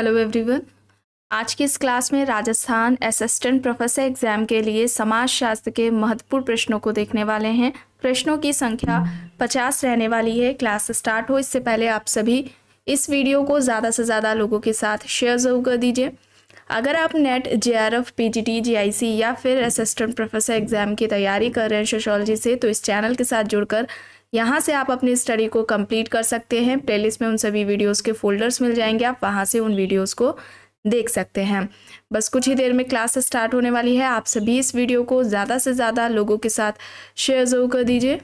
Hello everyone आज की इस क्लास में राजस्थान असिस्टेंट प्रोफेसर एग्जाम के लिए समाज शास्त्र के महत्वपूर्ण प्रश्नों को देखने वाले हैं प्रश्नों की संख्या 50 रहने वाली है क्लास स्टार्ट हो इससे पहले आप सभी इस वीडियो को ज़्यादा से ज़्यादा लोगों के साथ शेयर ज़रूर कर दीजिए अगर आप NET J R F P G T G I C या फिर असिस्टेंट प्रोफेसर एग्ज़ाम की तैयारी कर रहे हैं सोशोलॉजी से तो इस चैनल के साथ जुड़कर यहाँ से आप अपनी स्टडी को कंप्लीट कर सकते हैं प्लेलिस्ट में उन सभी वीडियोज़ के फोल्डर्स मिल जाएंगे आप वहाँ से उन वीडियोज़ को देख सकते हैं बस कुछ ही देर में क्लास स्टार्ट होने वाली है आप सभी इस वीडियो को ज़्यादा से ज़्यादा लोगों के साथ शेयर जरूर कर दीजिए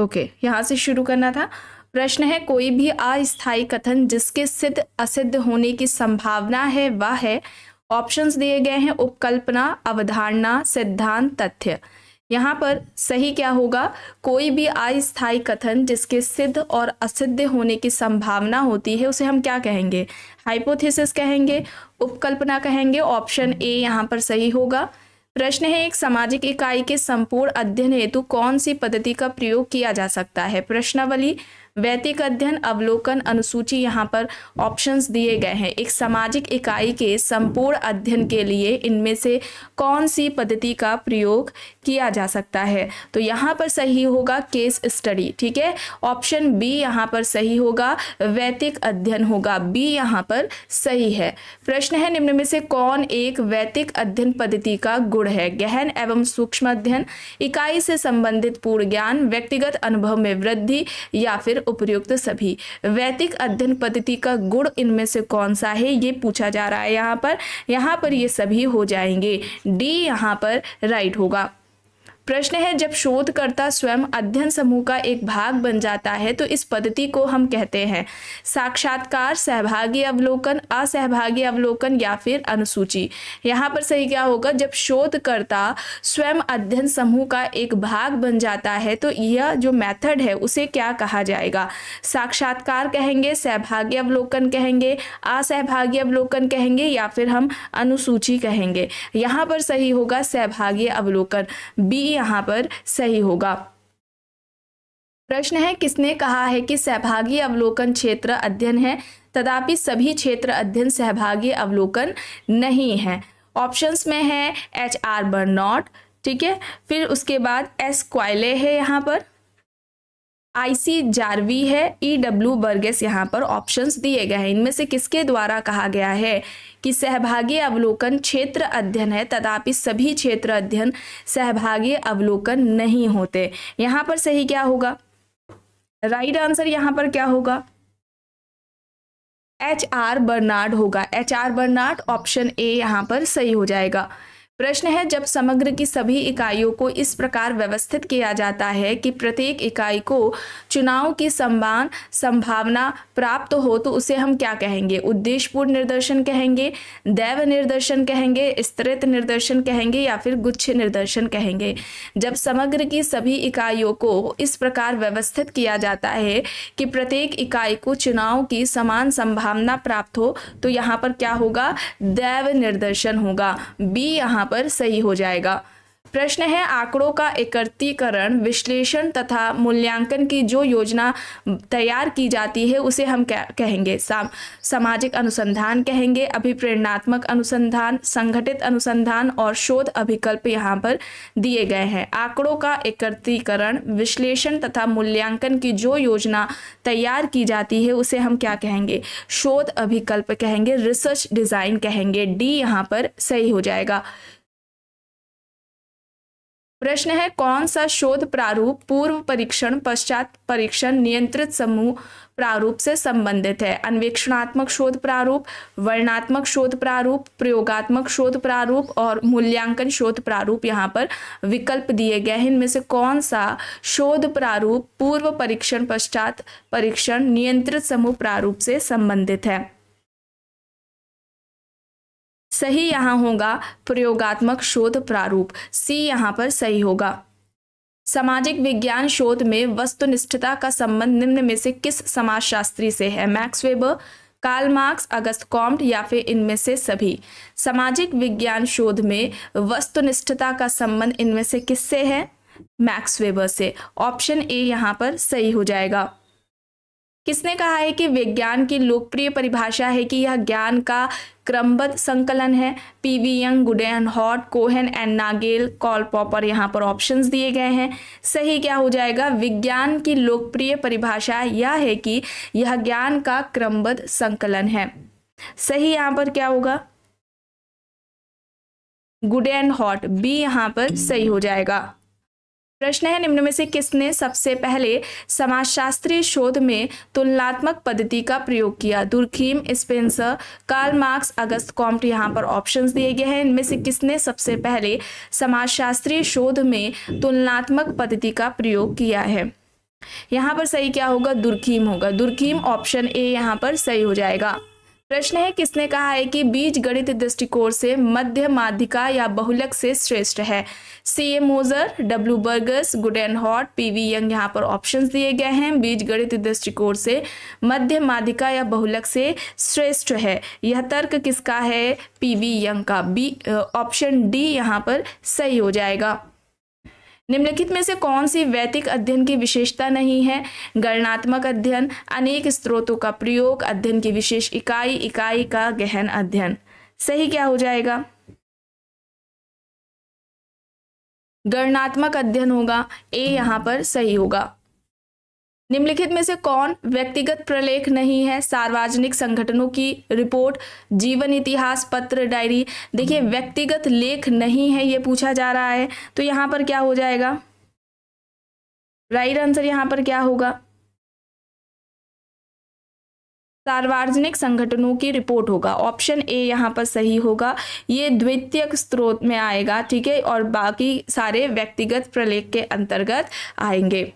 ओके okay, यहाँ से शुरू करना था प्रश्न है कोई भी अस्थायी कथन जिसके सिद्ध असिद्ध होने की संभावना है वह है ऑप्शंस दिए गए हैं उपकल्पना अवधारणा सिद्धांत तथ्य यहाँ पर सही क्या होगा कोई भी अस्थायी कथन जिसके सिद्ध और असिद्ध होने की संभावना होती है उसे हम क्या कहेंगे हाइपोथेसिस कहेंगे उपकल्पना कहेंगे ऑप्शन ए यहाँ पर सही होगा प्रश्न है एक सामाजिक इकाई के संपूर्ण अध्ययन हेतु कौन सी पद्धति का प्रयोग किया जा सकता है प्रश्नावली वैदिक अध्ययन अवलोकन अनुसूची यहाँ पर ऑप्शंस दिए गए हैं एक सामाजिक इकाई के संपूर्ण अध्ययन के लिए इनमें से कौन सी पद्धति का प्रयोग किया जा सकता है तो यहाँ पर सही होगा केस स्टडी ठीक है ऑप्शन बी यहाँ पर सही होगा वैदिक अध्ययन होगा बी यहाँ पर सही है प्रश्न है निम्न में से कौन एक वैदिक अध्ययन पद्धति का गुण है गहन एवं सूक्ष्म अध्ययन इकाई से संबंधित पूर्ण ज्ञान व्यक्तिगत अनुभव में वृद्धि या फिर उपयुक्त सभी वैदिक अध्ययन पद्धति का गुण इनमें से कौन सा है ये पूछा जा रहा है यहाँ पर यहाँ पर ये सभी हो जाएंगे डी यहाँ पर राइट होगा प्रश्न है जब शोधकर्ता स्वयं अध्ययन समूह का एक भाग बन जाता है तो इस पद्धति को हम कहते हैं साक्षात्कार सहभागी अवलोकन असहभागी अवलोकन या फिर अनुसूची यहाँ पर सही क्या होगा जब शोधकर्ता स्वयं अध्ययन समूह का एक भाग बन जाता है तो यह जो मेथड है उसे क्या कहा जाएगा साक्षात्कार कहेंगे सहभागी अवलोकन कहेंगे असहभागी अवलोकन कहेंगे या फिर हम अनुसूची कहेंगे यहाँ पर सही होगा सहभागी अवलोकन बी यहाँ पर सही होगा प्रश्न है किसने कहा है कि सहभागी अवलोकन क्षेत्र अध्ययन है तथापि सभी क्षेत्र अध्ययन सहभागी अवलोकन नहीं है ऑप्शंस में है एच आर बर्नॉट ठीक है फिर उसके बाद एस क्वाइले है यहाँ पर आईसी जारवी है ई डब्ल्यू बर्गेस यहाँ पर ऑप्शंस दिए गए हैं इनमें से किसके द्वारा कहा गया है कि सहभागी अवलोकन क्षेत्र अध्ययन है तथापि सभी क्षेत्र अध्ययन सहभागी अवलोकन नहीं होते यहाँ पर सही क्या होगा राइट आंसर यहाँ पर क्या होगा एच आर बर्नार्ड होगा H R Bernard option A यहाँ पर सही हो जाएगा प्रश्न है जब समग्र की सभी इकाइयों को इस प्रकार व्यवस्थित किया जाता है कि प्रत्येक इकाई को चुनाव की समान संभावना प्राप्त हो तो उसे हम क्या कहेंगे उद्देश्यपूर्ण निर्दर्शन कहेंगे दैव निर्दर्शन कहेंगे स्तृत निर्दर्शन कहेंगे या फिर गुच्छ निर्दर्शन कहेंगे जब समग्र की सभी इकाइयों को इस प्रकार व्यवस्थित किया जाता है कि प्रत्येक इकाई को चुनाव की समान संभावना प्राप्त हो तो यहाँ पर क्या होगा दैव निर्दर्शन होगा बी यहाँ पर सही हो जाएगा प्रश्न है आंकड़ों का एकत्रीकरण विश्लेषण तथा मूल्यांकन की जो योजना तैयार की जाती है उसे हम क्या कहेंगे साम सामाजिक अनुसंधान कहेंगे अभिप्रेरणात्मक अनुसंधान संगठित अनुसंधान और शोध अभिकल्प यहाँ पर दिए गए हैं आंकड़ों का एकत्रीकरण विश्लेषण तथा मूल्यांकन की जो योजना तैयार की जाती है उसे हम क्या कहेंगे शोध अभिकल्प कहेंगे रिसर्च डिज़ाइन कहेंगे डी यहाँ पर सही हो जाएगा प्रश्न है कौन सा शोध प्रारूप पूर्व परीक्षण पश्चात परीक्षण नियंत्रित समूह प्रारूप से संबंधित है अन्वेक्षणात्मक शोध प्रारूप वर्णात्मक शोध प्रारूप प्रयोगात्मक शोध प्रारूप और मूल्यांकन शोध प्रारूप यहाँ पर विकल्प दिए गए हैं इनमें से कौन सा शोध प्रारूप पूर्व परीक्षण पश्चात परीक्षण नियंत्रित समूह प्रारूप से संबंधित है सही यहाँ होगा प्रयोगात्मक शोध प्रारूप सी यहाँ पर सही होगा सामाजिक विज्ञान शोध में वस्तुनिष्ठता का संबंध निम्न में से किस समाजशास्त्री से है Max Weber Karl Marx Auguste Comte या फिर इनमें से सभी सामाजिक विज्ञान शोध में वस्तुनिष्ठता का संबंध इनमें से किससे है मैक्स वेबर से ऑप्शन ए यहाँ पर सही हो जाएगा किसने कहा है कि विज्ञान की लोकप्रिय परिभाषा है कि यह ज्ञान का क्रमबद्ध संकलन है P V Young Goode and Hatt Cohen and Nagel Karl Popper यहाँ पर ऑप्शंस दिए गए हैं सही क्या हो जाएगा विज्ञान की लोकप्रिय परिभाषा यह है कि यह ज्ञान का क्रमबद्ध संकलन है सही यहाँ पर क्या होगा गुड एंड हॉट बी यहाँ पर सही हो जाएगा प्रश्न है निम्न में से किसने सबसे पहले समाजशास्त्रीय शोध में तुलनात्मक पद्धति का प्रयोग किया Durkheim Spencer Karl Marx Auguste Comte यहाँ पर ऑप्शंस दिए गए हैं इनमें से किसने सबसे पहले समाजशास्त्रीय शोध में तुलनात्मक पद्धति का प्रयोग किया है यहाँ पर सही क्या होगा दुर्खीम होगा दुर्खीम ऑप्शन ए यहाँ पर सही हो जाएगा प्रश्न है किसने कहा है कि बीज गणित दृष्टिकोण से मध्य माध्यिका या बहुलक से श्रेष्ठ है C A Moser W Burgess Goode and Hatt P V Young यहाँ पर ऑप्शन दिए गए हैं बीज गणित दृष्टिकोण से मध्य माध्यिका या बहुलक से श्रेष्ठ है यह तर्क किसका है पी वी यंग का बी ऑप्शन डी यहाँ पर सही हो जाएगा निम्नलिखित में से कौन सी वैदिक अध्ययन की विशेषता नहीं है गणनात्मक अध्ययन अनेक स्रोतों का प्रयोग अध्ययन की विशेष इकाई इकाई का गहन अध्ययन सही क्या हो जाएगा गणनात्मक अध्ययन होगा ए यहाँ पर सही होगा निम्नलिखित में से कौन व्यक्तिगत प्रलेख नहीं है सार्वजनिक संगठनों की रिपोर्ट जीवन इतिहास पत्र डायरी देखिए व्यक्तिगत लेख नहीं है ये पूछा जा रहा है तो यहाँ पर क्या हो जाएगा राइट आंसर यहाँ पर क्या होगा सार्वजनिक संगठनों की रिपोर्ट होगा ऑप्शन ए यहाँ पर सही होगा ये द्वितीयक स्रोत में आएगा ठीक है और बाकी सारे व्यक्तिगत प्रलेख के अंतर्गत आएंगे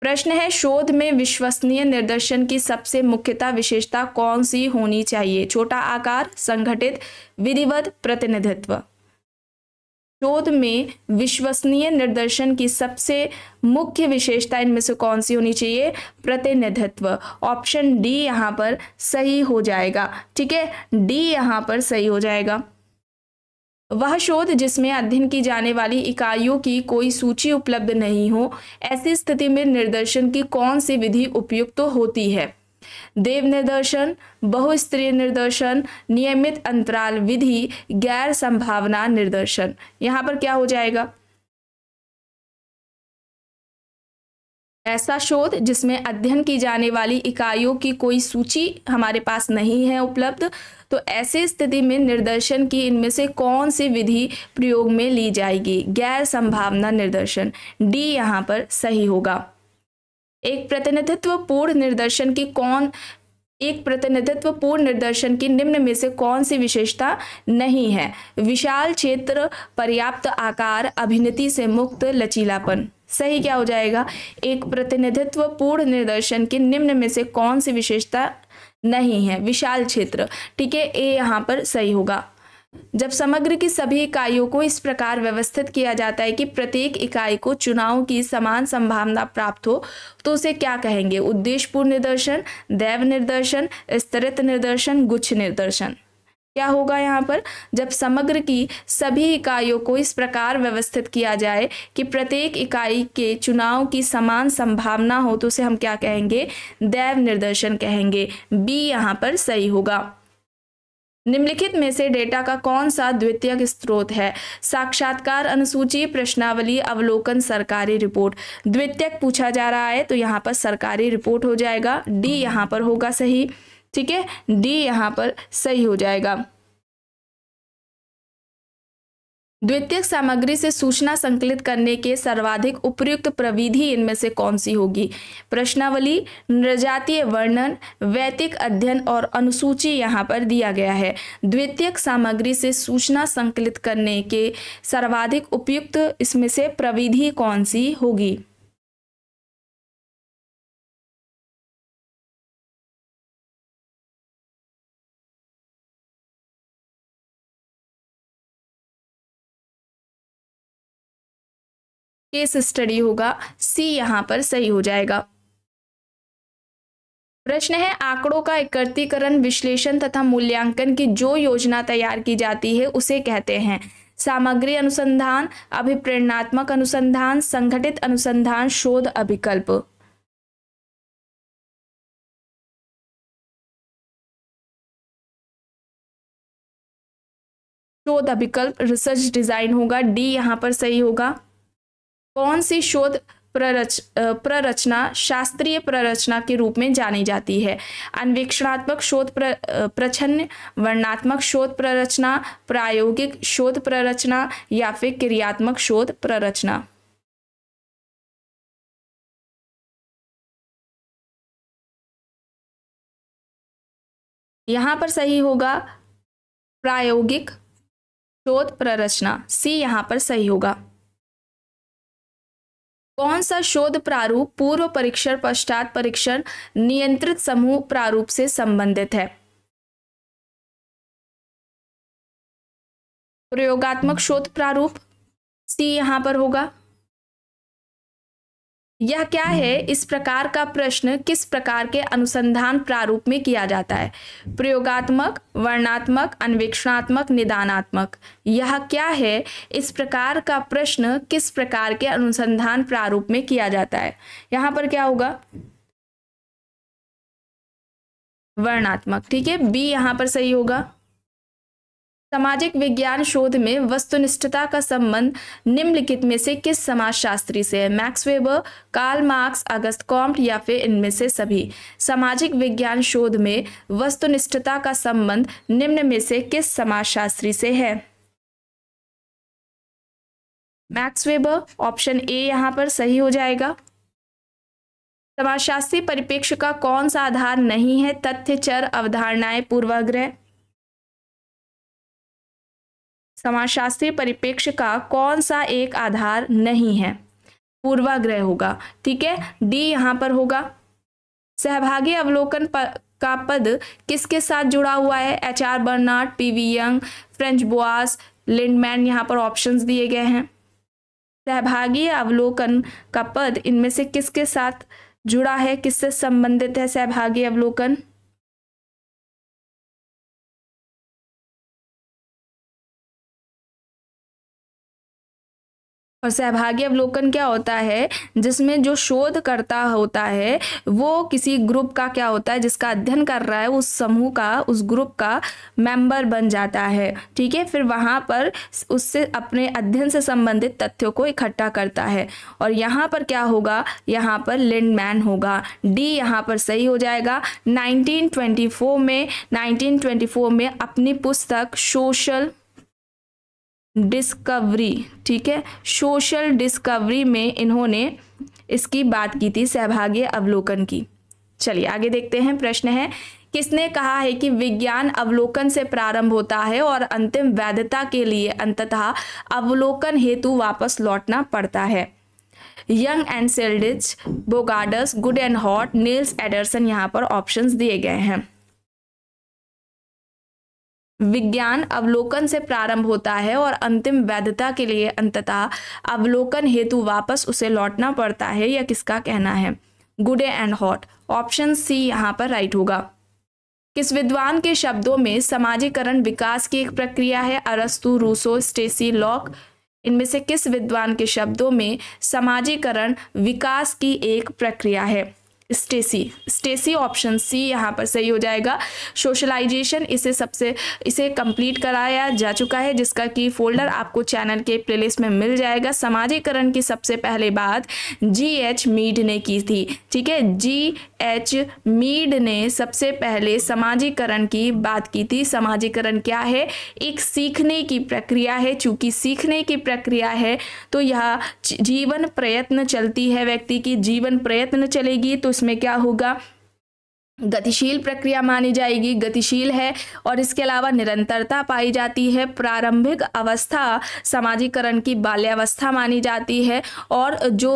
प्रश्न है शोध में विश्वसनीय निर्दर्शन की सबसे मुख्यता विशेषता कौन सी होनी चाहिए छोटा आकार संगठित विधिवत प्रतिनिधित्व शोध में विश्वसनीय निर्दर्शन की सबसे मुख्य विशेषता इनमें से कौन सी होनी चाहिए प्रतिनिधित्व ऑप्शन डी यहाँ पर सही हो जाएगा ठीक है डी यहाँ पर सही हो जाएगा वह शोध जिसमें अध्ययन की जाने वाली इकाइयों की कोई सूची उपलब्ध नहीं हो ऐसी स्थिति में निर्दर्शन की कौन सी विधि उपयुक्त तो होती है देव निर्दर्शन बहुस्तरीय निर्दर्शन नियमित अंतराल विधि गैर संभावना निर्दर्शन यहाँ पर क्या हो जाएगा ऐसा शोध जिसमें अध्ययन की जाने वाली इकाइयों की कोई सूची हमारे पास नहीं है उपलब्ध तो ऐसे स्थिति में निर्दर्शन की इनमें से कौन सी विधि प्रयोग में ली जाएगी गैर संभावना निर्दर्शन डी यहाँ पर सही होगा एक प्रतिनिधित्व पूर्ण निर्दर्शन की कौन एक प्रतिनिधित्व पूर्ण निर्दर्शन की निम्न में से कौन सी विशेषता नहीं है विशाल क्षेत्र पर्याप्त आकार अभिनति से मुक्त लचीलापन सही क्या हो जाएगा एक प्रतिनिधित्व पूर्ण निर्देशन की निम्न में से कौन सी विशेषता नहीं है विशाल क्षेत्र ठीक है ए यहाँ पर सही होगा जब समग्र की सभी इकाइयों को इस प्रकार व्यवस्थित किया जाता है कि प्रत्येक इकाई को चुनाव की समान संभावना प्राप्त हो तो उसे क्या कहेंगे उद्देश्यपूर्ण निदर्शन दैव निर्दर्शन स्तरित निर्दर्शन गुच्छ निर्दर्शन क्या होगा यहाँ पर जब समग्र की सभी इकाइयों को इस प्रकार व्यवस्थित किया जाए कि प्रत्येक इकाई के चुनाव की समान संभावना हो तो उसे हम क्या कहेंगे दैव निर्देशन कहेंगे बी यहाँ पर सही होगा निम्नलिखित में से डेटा का कौन सा द्वितीयक स्रोत है साक्षात्कार अनुसूची प्रश्नावली अवलोकन सरकारी रिपोर्ट द्वितीयक पूछा जा रहा है तो यहाँ पर सरकारी रिपोर्ट हो जाएगा डी यहाँ पर होगा सही ठीक है डी यहाँ पर सही हो जाएगा द्वितीय सामग्री से सूचना संकलित करने के सर्वाधिक उपयुक्त प्रविधि इनमें से कौन सी होगी प्रश्नावली नृजातीय वर्णन वैतिक अध्ययन और अनुसूची यहाँ पर दिया गया है द्वितीय सामग्री से सूचना संकलित करने के सर्वाधिक उपयुक्त इसमें से प्रविधि कौन सी होगी केस स्टडी होगा सी यहां पर सही हो जाएगा प्रश्न है आंकड़ों का एकत्रीकरण विश्लेषण तथा मूल्यांकन की जो योजना तैयार की जाती है उसे कहते हैं सामग्री अनुसंधान अभिप्रेरणात्मक अनुसंधान संगठित अनुसंधान शोध अभिकल्प शोध अभिकल्प रिसर्च डिजाइन होगा डी यहां पर सही होगा कौन सी शोध प्ररच प्ररचना शास्त्रीय प्ररचना के रूप में जानी जाती है अन्वेक्षणात्मक शोध प्र प्रच्छन्न वर्णात्मक शोध प्ररचना प्रायोगिक शोध प्ररचना या फिर क्रियात्मक शोध प्ररचना यहाँ पर सही होगा प्रायोगिक शोध प्ररचना सी यहाँ पर सही होगा कौन सा शोध प्रारूप पूर्व परीक्षण पश्चात परीक्षण नियंत्रित समूह प्रारूप से संबंधित है प्रयोगात्मक शोध प्रारूप सी यहां पर होगा यह क्या है हम्म। इस प्रकार का प्रश्न किस प्रकार के अनुसंधान प्रारूप में किया जाता है प्रयोगात्मक वर्णात्मक अन्वेक्षणात्मक निदानात्मक यह क्या है इस प्रकार का प्रश्न किस प्रकार के अनुसंधान प्रारूप में किया जाता है यहाँ पर क्या होगा वर्णात्मक ठीक है बी यहाँ पर सही होगा सामाजिक विज्ञान शोध में वस्तुनिष्ठता का संबंध निम्नलिखित में से किस समाजशास्त्री से है Max Weber Karl Marx Auguste Comte या फिर इनमें से सभी सामाजिक विज्ञान शोध में वस्तुनिष्ठता का संबंध निम्न में से किस समाजशास्त्री से है मैक्स वेबर ऑप्शन ए यहाँ पर सही हो जाएगा समाजशास्त्री परिपेक्ष का कौन सा आधार नहीं है तथ्य चर अवधारणाएं पूर्वाग्रह समाजशास्त्रीय परिप्रेक्ष्य का कौन सा एक आधार नहीं है पूर्वाग्रह होगा ठीक है डी यहाँ पर होगा सहभागी अवलोकन का पद किसके साथ जुड़ा हुआ है H R Bernard P V Young Franz Boas Lindeman यहाँ पर ऑप्शंस दिए गए हैं सहभागी अवलोकन का पद इनमें से किसके साथ जुड़ा है किससे संबंधित है सहभागी अवलोकन और सहभागी अवलोकन क्या होता है जिसमें जो शोधकर्ता होता है वो किसी ग्रुप का क्या होता है जिसका अध्ययन कर रहा है उस समूह का उस ग्रुप का मेंबर बन जाता है ठीक है फिर वहाँ पर उससे अपने अध्ययन से संबंधित तथ्यों को इकट्ठा करता है और यहाँ पर क्या होगा यहाँ पर लिंडमैन होगा डी यहाँ पर सही हो जाएगा नाइनटीन में नाइनटीन में अपनी पुस्तक सोशल डिस्कवरी ठीक है सोशल डिस्कवरी में इन्होंने इसकी बात की थी सहभाग्य अवलोकन की चलिए आगे देखते हैं प्रश्न है किसने कहा है कि विज्ञान अवलोकन से प्रारंभ होता है और अंतिम वैधता के लिए अंततः अवलोकन हेतु वापस लौटना पड़ता है Young and Seldich Bogardus Goode and Hatt Nels Anderson यहाँ पर ऑप्शंस दिए गए हैं विज्ञान अवलोकन से प्रारंभ होता है और अंतिम वैधता के लिए अंततः अवलोकन हेतु वापस उसे लौटना पड़ता है या किसका कहना है Goode and Hatt option C यहाँ पर राइट होगा किस विद्वान के शब्दों में समाजीकरण विकास की एक प्रक्रिया है अरस्तु रूसो स्टेसी लॉक इनमें से किस विद्वान के शब्दों में समाजीकरण विकास की एक प्रक्रिया है स्टेसी स्टेसी ऑप्शन सी यहाँ पर सही हो जाएगा सोशलाइजेशन इसे सबसे इसे कंप्लीट कराया जा चुका है जिसका कि फोल्डर आपको चैनल के प्लेलिस्ट में मिल जाएगा समाजीकरण की सबसे पहले बात जी एच मीड ने की थी ठीक है जी एच मीड ने सबसे पहले समाजीकरण की बात की थी समाजीकरण क्या है एक सीखने की प्रक्रिया है चूँकि सीखने की प्रक्रिया है तो यह जीवन प्रयत्न चलती है व्यक्ति की जीवन प्रयत्न चलेगी तो उसमें क्या होगा गतिशील प्रक्रिया मानी जाएगी गतिशील है और इसके अलावा निरंतरता पाई जाती है प्रारंभिक अवस्था समाजीकरण की बाल्यावस्था मानी जाती है और जो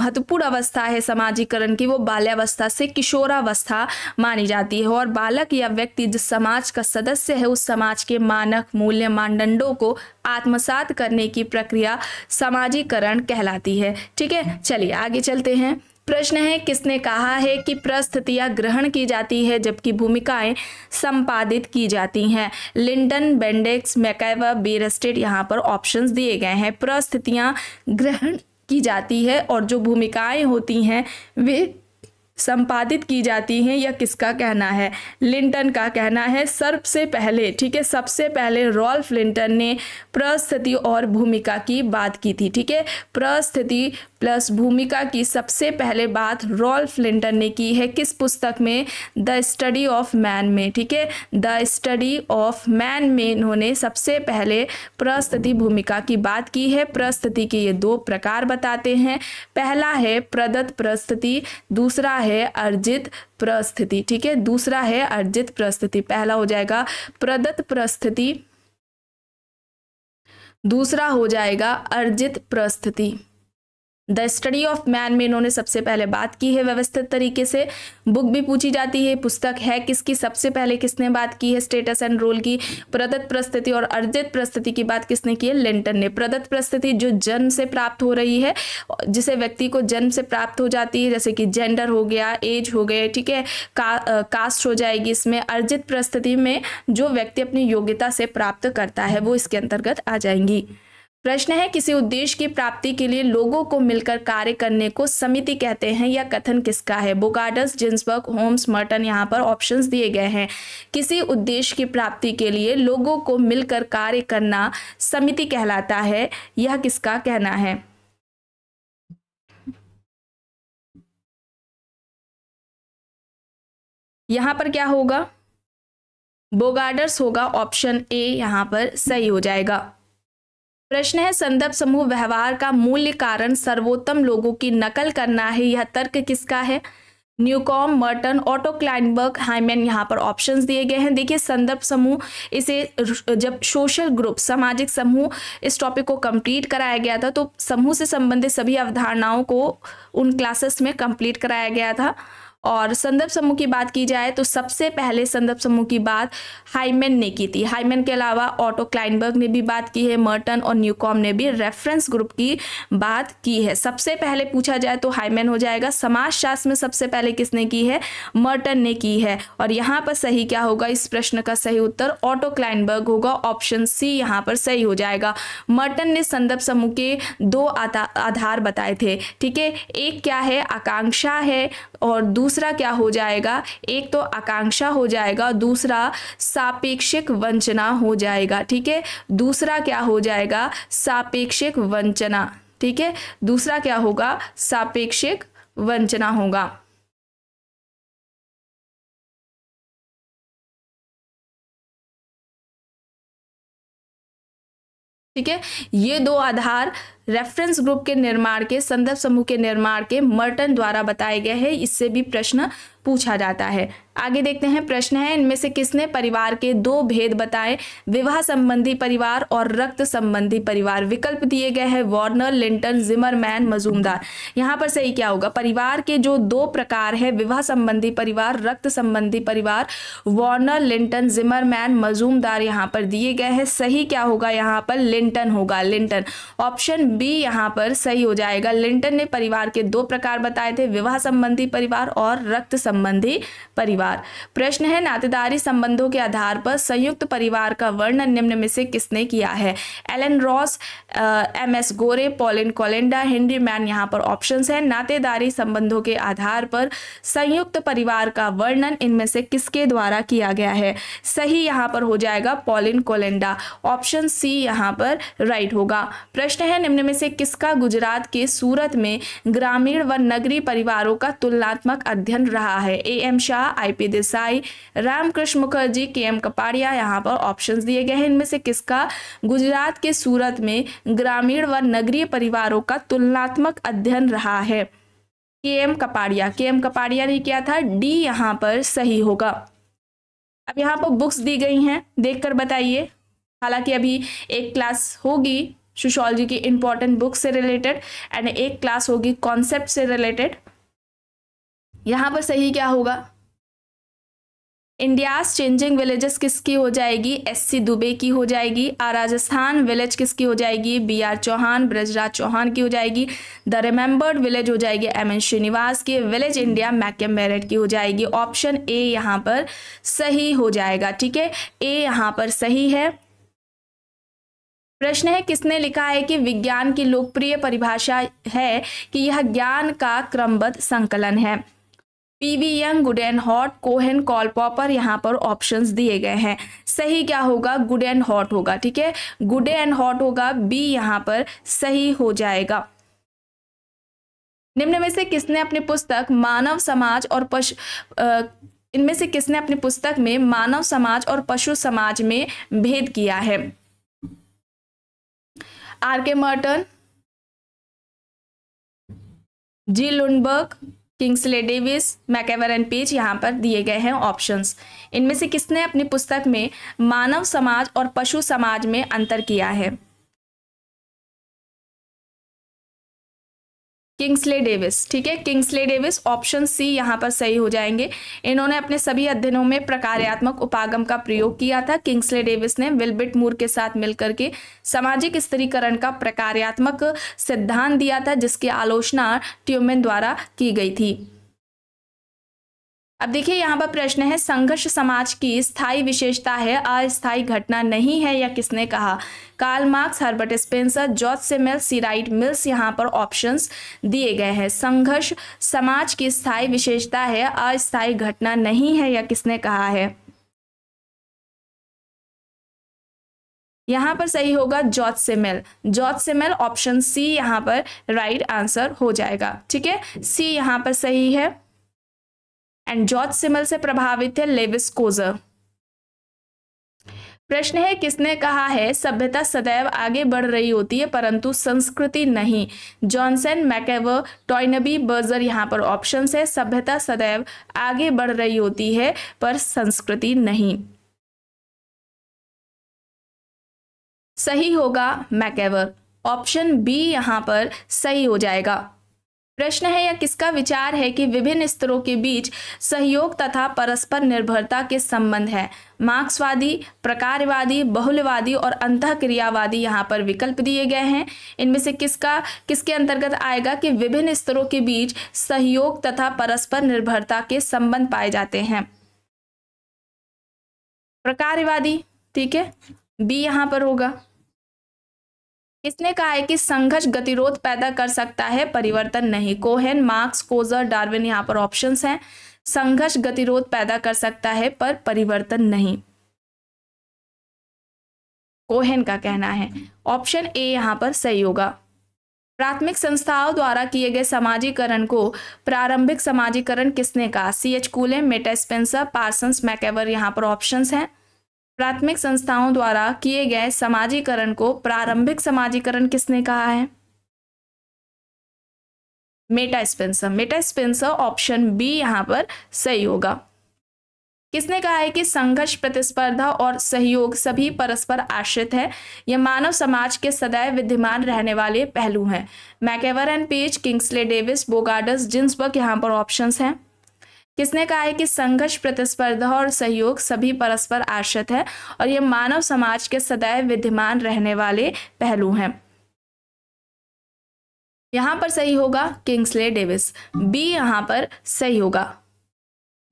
महत्वपूर्ण अवस्था है समाजीकरण की वो बाल्यावस्था से किशोरावस्था मानी जाती है और बालक या व्यक्ति जिस समाज का सदस्य है उस समाज के मानक मूल्य मानदंडों को आत्मसात करने की प्रक्रिया समाजीकरण कहलाती है ठीक है चलिए आगे चलते हैं प्रश्न है किसने कहा है कि प्रस्थितियाँ ग्रहण की जाती है जबकि भूमिकाएं संपादित की जाती हैं लिंडन बेंडेक्स मैकेवा बीरस्टेड यहाँ पर ऑप्शंस दिए गए हैं प्रस्थितियाँ ग्रहण की जाती है और जो भूमिकाएं होती हैं वे संपादित की जाती हैं या किसका कहना है लिंटन का कहना है सबसे पहले ठीक है सबसे पहले रॉल्फ लिंटन ने प्रस्थिति और भूमिका की बात की थी ठीक है प्रस्थिति प्लस भूमिका की सबसे पहले बात रॉल्फ लिंटन ने की है किस पुस्तक में द स्टडी ऑफ मैन में ठीक है द स्टडी ऑफ मैन में इन्होंने सबसे पहले प्रस्तुति भूमिका की बात की है प्रस्तुति के ये दो प्रकार बताते हैं पहला है प्रदत्त प्रस्तुति दूसरा है अर्जित प्रस्थिति ठीक है दूसरा है अर्जित प्रस्थिति पहला हो जाएगा प्रदत्त प्रस्थिति दूसरा हो जाएगा अर्जित प्रस्थिति द स्टडी ऑफ मैन में इन्होंने सबसे पहले बात की है व्यवस्थित तरीके से बुक भी पूछी जाती है पुस्तक है किसकी सबसे पहले किसने बात की है स्टेटस एंड रोल की प्रदत्त प्रस्तुति और अर्जित प्रस्तुति की बात किसने की है लेंटन ने प्रदत्त प्रस्तुति जो जन्म से प्राप्त हो रही है जिसे व्यक्ति को जन्म से प्राप्त हो जाती है जैसे कि जेंडर हो गया एज हो गए ठीक है का, कास्ट हो जाएगी इसमें अर्जित प्रस्तुति में जो व्यक्ति अपनी योग्यता से प्राप्त करता है वो इसके अंतर्गत आ जाएंगी प्रश्न है किसी उद्देश्य की प्राप्ति के लिए लोगों को मिलकर कार्य करने को समिति कहते हैं या कथन किसका है बोगाडस जिन्सबर्ग होम्स मर्टन यहाँ पर ऑप्शन दिए गए हैं किसी उद्देश्य की प्राप्ति के लिए लोगों को मिलकर कार्य करना समिति कहलाता है यह किसका कहना है यहाँ पर क्या होगा बोगार्डर्स होगा ऑप्शन ए यहाँ पर सही हो जाएगा प्रश्न है संदर्भ समूह व्यवहार का मूल्य कारण सर्वोत्तम लोगों की नकल करना है यह तर्क किसका है Newcomb Merton Otto Klineberg Hyman यहाँ पर ऑप्शंस दिए गए हैं देखिए संदर्भ समूह इसे जब सोशल ग्रुप सामाजिक समूह इस टॉपिक को कंप्लीट कराया गया था तो समूह से संबंधित सभी अवधारणाओं को उन क्लासेस में कंप्लीट कराया गया था और संदर्भ समूह की बात की जाए तो सबसे पहले संदर्भ समूह की बात हाईमैन ने की थी हाईमेन के अलावा ऑटो क्लाइनबर्ग ने भी बात की है मर्टन और न्यूकॉम ने भी रेफरेंस ग्रुप की बात की है सबसे पहले पूछा जाए तो हाईमेन हो जाएगा समाजशास्त्र में सबसे पहले किसने की है मर्टन ने की है और यहाँ पर सही क्या होगा इस प्रश्न का सही उत्तर ऑटो क्लाइनबर्ग होगा ऑप्शन सी यहाँ पर सही हो जाएगा मर्टन ने संदर्भ समूह के दो आधार बताए थे ठीक है एक क्या है आकांक्षा है और दूसरा दूसरा क्या हो जाएगा एक तो आकांक्षा हो जाएगा दूसरा सापेक्षिक वंचना हो जाएगा ठीक है दूसरा क्या हो जाएगा सापेक्षिक वंचना ठीक है दूसरा क्या होगा सापेक्षिक वंचना होगा ठीक है ये दो आधार रेफरेंस ग्रुप के निर्माण के संदर्भ समूह के निर्माण के मर्टन द्वारा बताए गए हैं इससे भी प्रश्न पूछा जाता है आगे देखते हैं प्रश्न है इनमें से किसने परिवार के दो भेद बताए विवाह संबंधी परिवार और रक्त संबंधी परिवार विकल्प दिए गए हैं वार्नर लिंटन जिमरमैन मजूमदार यहाँ पर सही क्या होगा परिवार के जो दो प्रकार है विवाह संबंधी परिवार रक्त संबंधी परिवार वार्नर लिंटन जिमरमैन मजूमदार यहाँ पर दिए गए हैं सही क्या होगा यहाँ पर लिंटन होगा लिंटन ऑप्शन बी यहाँ पर सही हो जाएगा लिंटन ने परिवार के दो प्रकार बताए थे विवाह संबंधी परिवार और रक्त संबंधी परिवार प्रश्न है नातेदारी संबंधों के आधार पर संयुक्त परिवार का वर्णन निम्न में से किसने किया है Allen Ross M S Gore Pauline Kolenda Henry Maine यहाँ पर ऑप्शन है नातेदारी संबंधों के आधार पर संयुक्त परिवार का वर्णन इनमें से किसके द्वारा किया गया है सही यहाँ पर हो जाएगा पॉलिन कोलेंडा ऑप्शन सी यहाँ पर राइट होगा प्रश्न है निम्न में से किसका गुजरात के सूरत में ग्रामीण व नगरीय परिवारों का तुलनात्मक अध्ययन रहा है A M Shah I P Desai Ramakrishna Mukherjee के एम कपाड़िया यहाँ पर ऑप्शन दिए गए हैं इनमें से किसका गुजरात के सूरत में ग्रामीण व नगरीय परिवारों का तुलनात्मक अध्ययन रहा है के एम कपाड़िया के एम कपाड़िया ने किया था डी यहाँ पर सही होगा अब यहाँ पर बुक्स दी गई हैं देखकर बताइए हालांकि अभी एक क्लास होगी सोशोलॉजी की इम्पॉर्टेंट बुक से रिलेटेड एंड एक क्लास होगी कॉन्सेप्ट से रिलेटेड यहां पर सही क्या होगा इंडियाज चेंजिंग विलेजेस किसकी हो जाएगी एससी दुबे की हो जाएगी आ राजस्थान विलेज किसकी हो जाएगी बी आर चौहान ब्रजराज चौहान की हो जाएगी द रिमेंबर्ड विलेज हो जाएगी एम एन श्रीनिवास की विलेज इंडिया मैकेम मेरेट की हो जाएगी ऑप्शन ए यहां पर सही हो जाएगा ठीक है ए यहां पर सही है प्रश्न है किसने लिखा है कि विज्ञान की लोकप्रिय परिभाषा है कि यह ज्ञान का क्रमबद्ध संकलन है P V Young Goode and Hatt Cohen Karl Popper यहाँ पर ऑप्शंस दिए गए हैं सही क्या होगा गुड एंड हॉट होगा ठीक है गुड एंड हॉट होगा बी यहाँ पर सही हो जाएगा निम्न में से किसने अपनी पुस्तक मानव समाज और पशु इनमें से किसने अपनी पुस्तक में मानव समाज और पशु समाज में भेद किया है R K Merton G Lundberg Kingsley Davis MacIver and Page यहाँ पर दिए गए हैं ऑप्शंस इनमें से किसने अपनी पुस्तक में मानव समाज और पशु समाज में अंतर किया है किंग्सले डेविस ठीक है किंग्सले डेविस ऑप्शन सी यहाँ पर सही हो जाएंगे इन्होंने अपने सभी अध्ययनों में प्रकार्यात्मक उपागम का प्रयोग किया था किंग्सले डेविस ने विलबिट मूर के साथ मिलकर के सामाजिक स्त्रीकरण का प्रकार्यात्मक सिद्धांत दिया था जिसकी आलोचना ट्यूमेन द्वारा की गई थी अब देखिए यहाँ पर प्रश्न है संघर्ष समाज की स्थायी विशेषता है अस्थायी घटना नहीं है या किसने कहा Karl Marx Herbert Spencer George Simmel C Wright Mills यहाँ पर ऑप्शंस दिए गए हैं संघर्ष समाज की स्थायी विशेषता है अस्थायी घटना नहीं है या किसने कहा है यहाँ पर सही होगा George Simmel George Simmel option C यहाँ पर राइट आंसर हो जाएगा ठीक है सी यहाँ पर सही है एंड जॉर्ज सिमल से प्रभावित है लेविस कोजर प्रश्न है किसने कहा है सभ्यता सदैव आगे बढ़ रही होती है परंतु संस्कृति नहीं जॉनसन मैकेवर टॉयनबी बर्जर यहाँ पर ऑप्शन है सभ्यता सदैव आगे बढ़ रही होती है पर संस्कृति नहीं सही होगा मैकेवर ऑप्शन बी यहाँ पर सही हो जाएगा प्रश्न है या किसका विचार है कि विभिन्न स्तरों के बीच सहयोग तथा परस्पर निर्भरता के संबंध है मार्क्सवादी प्रकारवादी बहुलवादी और अंत क्रियावादी यहाँ पर विकल्प दिए गए हैं इनमें से किसका किसके अंतर्गत आएगा कि विभिन्न स्तरों के बीच सहयोग तथा परस्पर निर्भरता के संबंध पाए जाते हैं प्रकारवादी ठीक है बी यहाँ पर होगा किसने कहा है कि संघर्ष गतिरोध पैदा कर सकता है परिवर्तन नहीं कोहेन मार्क्स कोजर डार्विन यहाँ पर ऑप्शंस हैं संघर्ष गतिरोध पैदा कर सकता है पर परिवर्तन नहीं कोहेन का कहना है ऑप्शन ए यहाँ पर सही होगा प्राथमिक संस्थाओं द्वारा किए गए समाजीकरण को प्रारंभिक समाजीकरण किसने कहा C H Cooley Metta Spencer Parsons MacIver यहाँ पर ऑप्शंस हैं प्राथमिक संस्थाओं द्वारा किए गए समाजीकरण को प्रारंभिक समाजीकरण किसने कहा है Metta Spencer Metta Spencer option B यहाँ पर सही होगा किसने कहा है कि संघर्ष प्रतिस्पर्धा और सहयोग सभी परस्पर आश्रित है यह मानव समाज के सदैव विद्यमान रहने वाले पहलू हैं MacIver and Page Kingsley Davis Bogardus Ginsberg यहाँ पर ऑप्शंस हैं किसने कहा है कि संघर्ष प्रतिस्पर्धा और सहयोग सभी परस्पर आश्रित है और ये मानव समाज के सदैव विद्यमान रहने वाले पहलू हैं यहाँ पर सही होगा किंग्सले डेविस बी यहाँ पर सही होगा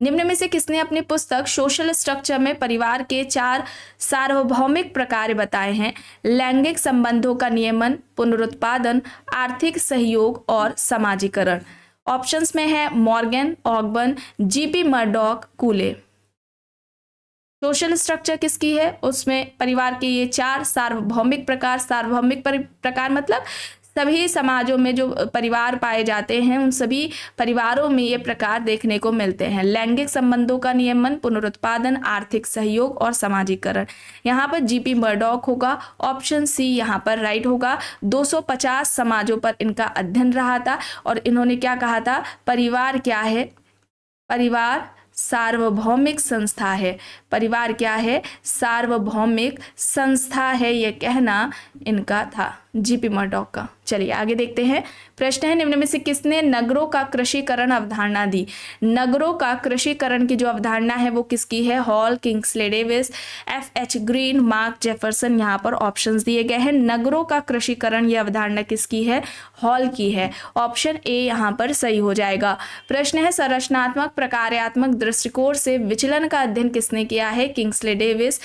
निम्न में से किसने अपनी पुस्तक सोशल स्ट्रक्चर में परिवार के चार सार्वभौमिक प्रकार बताए हैं लैंगिक संबंधों का नियमन पुनरुत्पादन आर्थिक सहयोग और समाजीकरण ऑप्शंस में है Morgan Ogburn G P Murdock Cooley social structure किसकी है उसमें परिवार के ये चार सार्वभौमिक प्रकार सार्वभौमिक प्रकार मतलब सभी समाजों में जो परिवार पाए जाते हैं उन सभी परिवारों में ये प्रकार देखने को मिलते हैं लैंगिक संबंधों का नियमन पुनरुत्पादन आर्थिक सहयोग और सामाजिकरण यहाँ पर जीपी मर्डॉक होगा ऑप्शन सी यहाँ पर राइट होगा 250 समाजों पर इनका अध्ययन रहा था और इन्होंने क्या कहा था परिवार क्या है परिवार सार्वभौमिक संस्था है परिवार क्या है सार्वभौमिक संस्था है यह कहना इनका था जीपी मर्डॉक का चलिए आगे देखते हैं प्रश्न है निम्न में से किसने नगरों का कृषिकरण अवधारणा दी नगरों का कृषिकरण की जो अवधारणा है वो किसकी है Hall Kingsley Davis F H Green Mark Jefferson यहाँ पर ऑप्शन दिए गए हैं नगरों का कृषिकरण ये अवधारणा किसकी है हॉल की है ऑप्शन ए यहाँ पर सही हो जाएगा प्रश्न है संरचनात्मक प्रकार्यात्मक दृष्टिकोण से विचलन का अध्ययन किसने किया है Kingsley Davis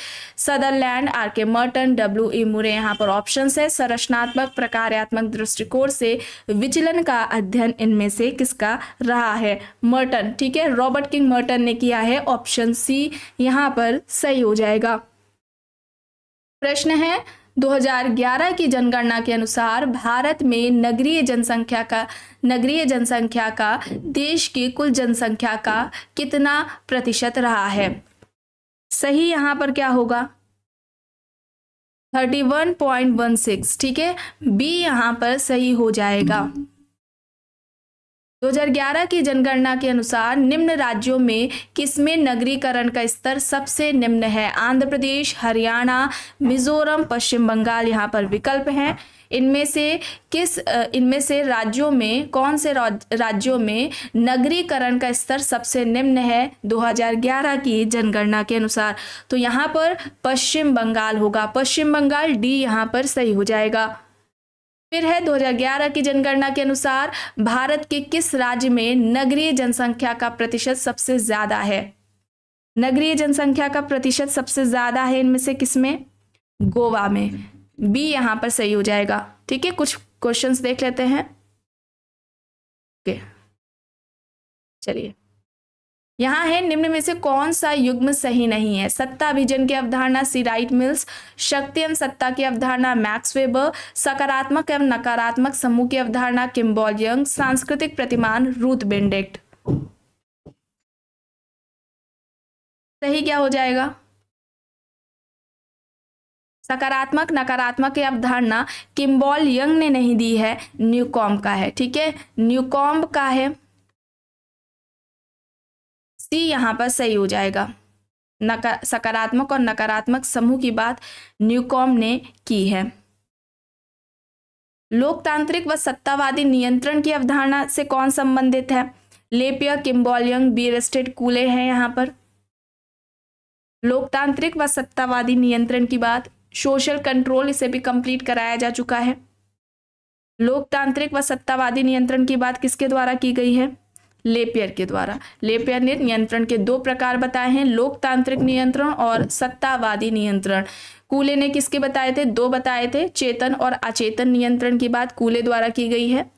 Sutherland R K Merton W E Murray यहाँ पर ऑप्शन है संरचनात्मक प्रकार्यात्मक दृष्टिकोण से विचलन का अध्ययन इनमें से किसका रहा है मर्टन ठीक है रॉबर्ट किंग मर्टन ने किया है ऑप्शन सी यहाँ पर सही हो जाएगा प्रश्न है 2011 की जनगणना के अनुसार भारत में नगरीय जनसंख्या का नगरीय जनसंख्या का देश की कुल जनसंख्या का कितना प्रतिशत रहा है सही यहाँ पर क्या होगा thirty one point one six ठीक है बी यहाँ पर सही हो जाएगा 2011 की जनगणना के अनुसार निम्न राज्यों में किसमें नगरीकरण का स्तर सबसे निम्न है आंध्र प्रदेश हरियाणा मिजोरम पश्चिम बंगाल यहाँ पर विकल्प हैं इनमें से किस इनमें से राज्यों में कौन से राज्यों में नगरीकरण का स्तर सबसे निम्न है 2011 की जनगणना के अनुसार तो यहाँ पर पश्चिम बंगाल होगा पश्चिम बंगाल डी यहाँ पर सही हो जाएगा फिर है 2011 की जनगणना के अनुसार भारत के किस राज्य में नगरीय जनसंख्या का प्रतिशत सबसे ज़्यादा है नगरीय जनसंख्या का प्रतिशत सबसे ज़्यादा है इनमें से किसमें गोवा में बी यहाँ पर सही हो जाएगा ठीक है कुछ क्वेश्चंस देख लेते हैं ओके चलिए यहाँ है निम्न में से कौन सा युग्म सही नहीं है सत्ता विजन की अवधारणा राइट मिल्स शक्ति एवं सत्ता की अवधारणा मैक्स वेबर सकारात्मक एवं नकारात्मक समूह की अवधारणा किम्बॉल यंग सांस्कृतिक प्रतिमान रूथ बेंडेक्ट सही क्या हो जाएगा सकारात्मक नकारात्मक अवधारणा किम्बॉल यंग ने नहीं दी है न्यूकॉम का है ठीक है न्यूकॉम का है सी यहाँ पर सही हो जाएगा सकारात्मक और नकारात्मक समूह की बात न्यूकॉम ने की है लोकतांत्रिक व सत्तावादी नियंत्रण की अवधारणा से कौन संबंधित है लेपिया यंग बीर स्टेट कूले हैं यहाँ पर लोकतांत्रिक व सत्तावादी नियंत्रण की बात सोशल कंट्रोल इसे भी कंप्लीट कराया जा चुका है लोकतांत्रिक व सत्तावादी नियंत्रण की बात किसके द्वारा की गई है लेपियर के द्वारा लेपियर ने नियंत्रण के दो प्रकार बताए हैं लोकतांत्रिक नियंत्रण और सत्तावादी नियंत्रण कूले ने किसके बताए थे दो बताए थे चेतन और अचेतन नियंत्रण की बात कूले द्वारा की गई है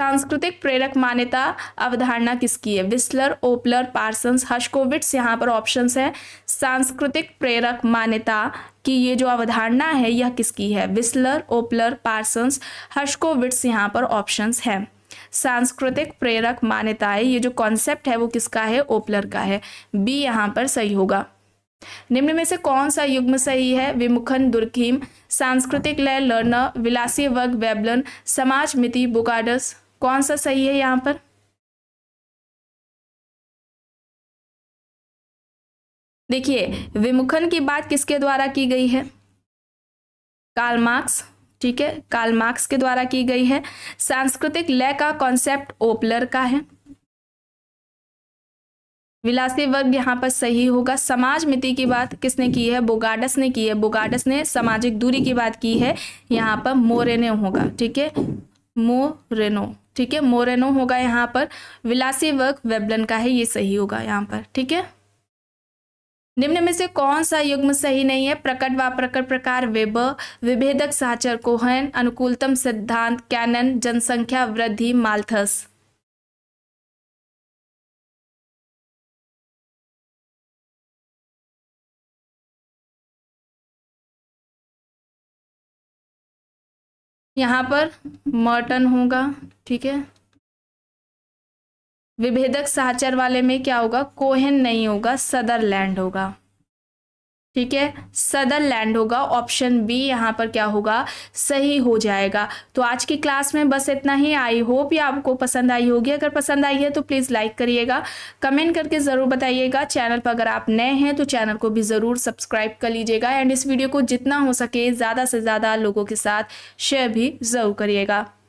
सांस्कृतिक प्रेरक मान्यता अवधारणा किसकी है विस्लर ओपलर पार्सन्स हर्षकोविट्स यहाँ पर ऑप्शंस है सांस्कृतिक प्रेरक मान्यता कि ये जो अवधारणा है यह किसकी है विस्लर ओपलर पार्सन्स हर्षकोविट्स यहाँ पर ऑप्शंस है सांस्कृतिक प्रेरक मान्यताएं ये जो कॉन्सेप्ट है वो किसका है ओपलर का है बी यहाँ पर सही होगा निम्न में से कौन सा युग्म सही है विमुखन दुर्खीम सांस्कृतिक लय लर्नर विलासी वर्ग वेबलन समाज मिति बुकाडस कौन सा सही है यहाँ पर देखिए विमुखन की बात किसके द्वारा की गई है काल मार्क्स ठीक है काल मार्क्स के द्वारा की गई है सांस्कृतिक लय का कॉन्सेप्ट ओपलर का है विलासी वर्ग यहाँ पर सही होगा समाज मिति की बात किसने की है बोगाडस ने की है बोगाडस ने सामाजिक दूरी की बात की है यहाँ पर मोरे ने होगा ठीक है मोरेनो ठीक है मोरेनो होगा यहाँ पर विलासी वर्क वेबलन का है ये सही होगा यहाँ पर ठीक है निम्न में से कौन सा युग्म सही नहीं है प्रकट व प्रकट प्रकार वेब विभेदक साचर कोहन अनुकूलतम सिद्धांत कैनन जनसंख्या वृद्धि माल्थस यहाँ पर मर्टन होगा ठीक है विभेदक साहचर वाले में क्या होगा कोहेन नहीं होगा सदरलैंड होगा ठीक है सदर लैंड होगा ऑप्शन बी यहाँ पर क्या होगा सही हो जाएगा तो आज की क्लास में बस इतना ही आई होप ये आपको पसंद आई होगी अगर पसंद आई है तो प्लीज़ लाइक करिएगा कमेंट करके ज़रूर बताइएगा चैनल पर अगर आप नए हैं तो चैनल को भी ज़रूर सब्सक्राइब कर लीजिएगा एंड इस वीडियो को जितना हो सके ज़्यादा से ज़्यादा लोगों के साथ शेयर भी ज़रूर करिएगा